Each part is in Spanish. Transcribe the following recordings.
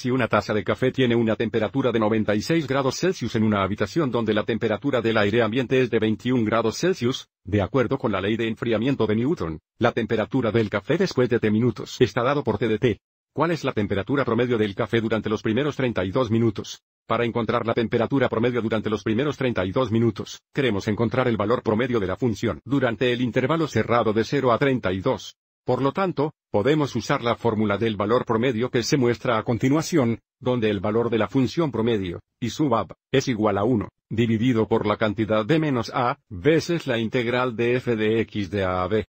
Si una taza de café tiene una temperatura de 96 grados Celsius en una habitación donde la temperatura del aire ambiente es de 21 grados Celsius, de acuerdo con la ley de enfriamiento de Newton, la temperatura del café después de T minutos está dado por T ¿Cuál es la temperatura promedio del café durante los primeros 32 minutos? Para encontrar la temperatura promedio durante los primeros 32 minutos, queremos encontrar el valor promedio de la función durante el intervalo cerrado de 0 a 32. Por lo tanto, podemos usar la fórmula del valor promedio que se muestra a continuación, donde el valor de la función promedio, y sub es igual a 1, dividido por la cantidad de menos a, veces la integral de f de x de a a b.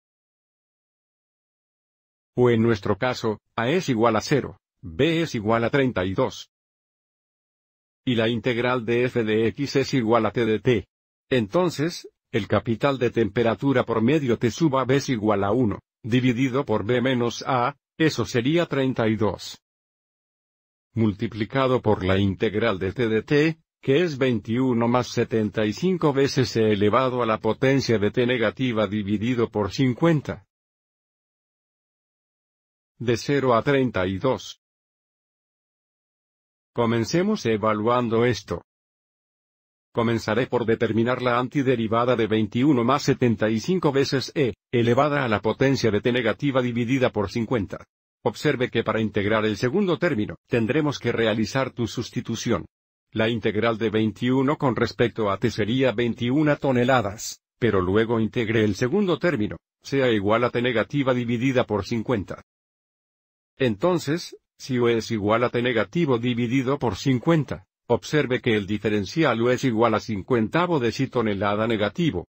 O en nuestro caso, a es igual a 0, b es igual a 32. Y la integral de f de x es igual a t de t. Entonces, el capital de temperatura promedio T sub es igual a 1 dividido por b menos a, eso sería 32. Multiplicado por la integral de t de t, que es 21 más 75 veces e elevado a la potencia de t negativa dividido por 50. De 0 a 32. Comencemos evaluando esto. Comenzaré por determinar la antiderivada de 21 más 75 veces e, elevada a la potencia de t negativa dividida por 50. Observe que para integrar el segundo término, tendremos que realizar tu sustitución. La integral de 21 con respecto a t sería 21 toneladas, pero luego integre el segundo término, sea igual a t negativa dividida por 50. Entonces, si O es igual a t negativo dividido por 50, Observe que el diferencial U es igual a cincuentavo de sí tonelada negativo.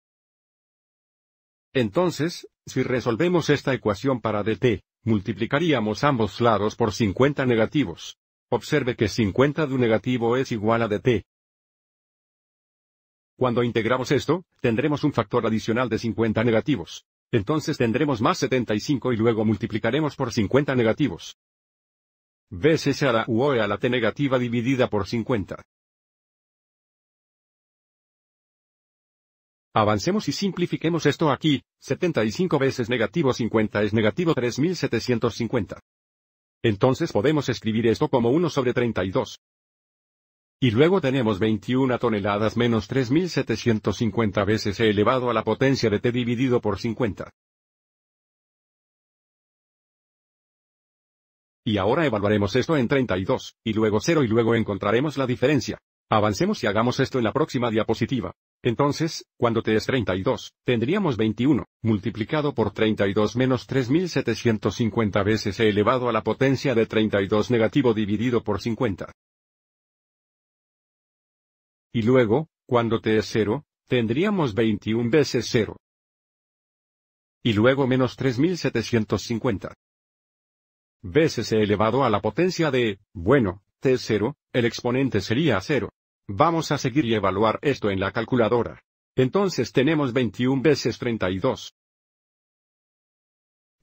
Entonces, si resolvemos esta ecuación para dt, multiplicaríamos ambos lados por 50 negativos. Observe que 50 de un negativo es igual a dt. Cuando integramos esto, tendremos un factor adicional de 50 negativos. Entonces tendremos más 75 y luego multiplicaremos por 50 negativos veces a la UOE a la T negativa dividida por 50. Avancemos y simplifiquemos esto aquí, 75 veces negativo 50 es negativo 3750. Entonces podemos escribir esto como 1 sobre 32. Y luego tenemos 21 toneladas menos 3750 veces e elevado a la potencia de t dividido por 50. Y ahora evaluaremos esto en 32, y luego 0 y luego encontraremos la diferencia. Avancemos y hagamos esto en la próxima diapositiva. Entonces, cuando t es 32, tendríamos 21, multiplicado por 32 menos 3750 veces e elevado a la potencia de 32 negativo dividido por 50. Y luego, cuando t es 0, tendríamos 21 veces 0. Y luego menos 3750 veces e elevado a la potencia de, bueno, t 0, el exponente sería 0. Vamos a seguir y evaluar esto en la calculadora. Entonces tenemos 21 veces 32.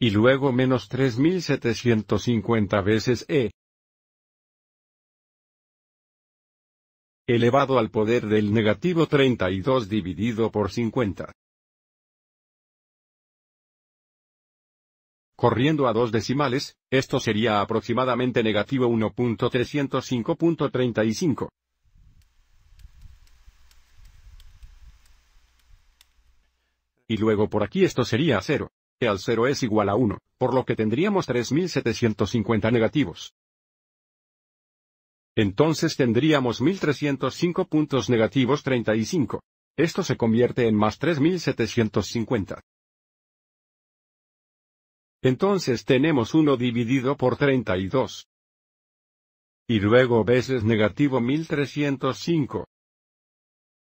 Y luego menos 3750 veces e. elevado al poder del negativo 32 dividido por 50. Corriendo a dos decimales, esto sería aproximadamente negativo 1.305.35. Y luego por aquí esto sería 0. Que al 0 es igual a 1, por lo que tendríamos 3750 negativos. Entonces tendríamos 1305 puntos negativos 35. Esto se convierte en más 3750. Entonces tenemos 1 dividido por 32. Y luego veces negativo 1305.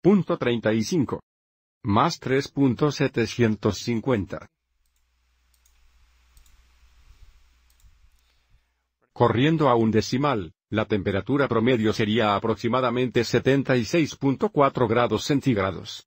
Punto 35. Más 3.750. Corriendo a un decimal, la temperatura promedio sería aproximadamente 76.4 grados centígrados.